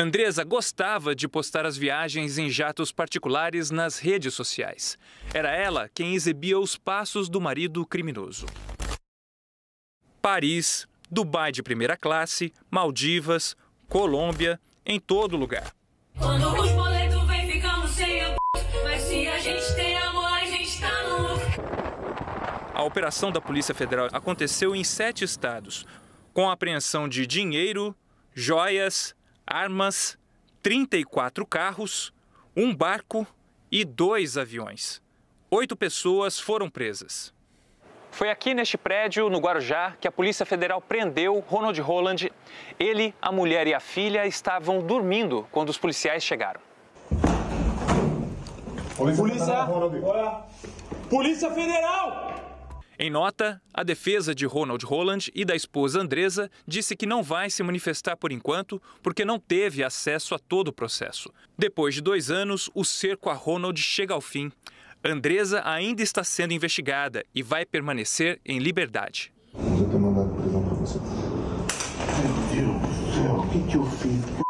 Andresa gostava de postar as viagens em jatos particulares nas redes sociais. Era ela quem exibia os passos do marido criminoso. Paris, Dubai de primeira classe, Maldivas, Colômbia, em todo lugar. Quando os boletos vêm, ficamos sem a Mas se a gente tem amor, a gente tá no A operação da Polícia Federal aconteceu em sete estados, com apreensão de dinheiro, joias, armas, 34 carros, um barco e dois aviões. Oito pessoas foram presas. Foi aqui neste prédio, no Guarujá, que a Polícia Federal prendeu Ronald Roland. Ele, a mulher e a filha estavam dormindo quando os policiais chegaram. Polícia! Polícia, Polícia Federal! Em nota, a defesa de Ronald Holland e da esposa Andresa disse que não vai se manifestar por enquanto porque não teve acesso a todo o processo. Depois de dois anos, o cerco a Ronald chega ao fim. Andresa ainda está sendo investigada e vai permanecer em liberdade. Eu ter mandado prisão para você. Meu Deus do céu, o que, que eu fiz?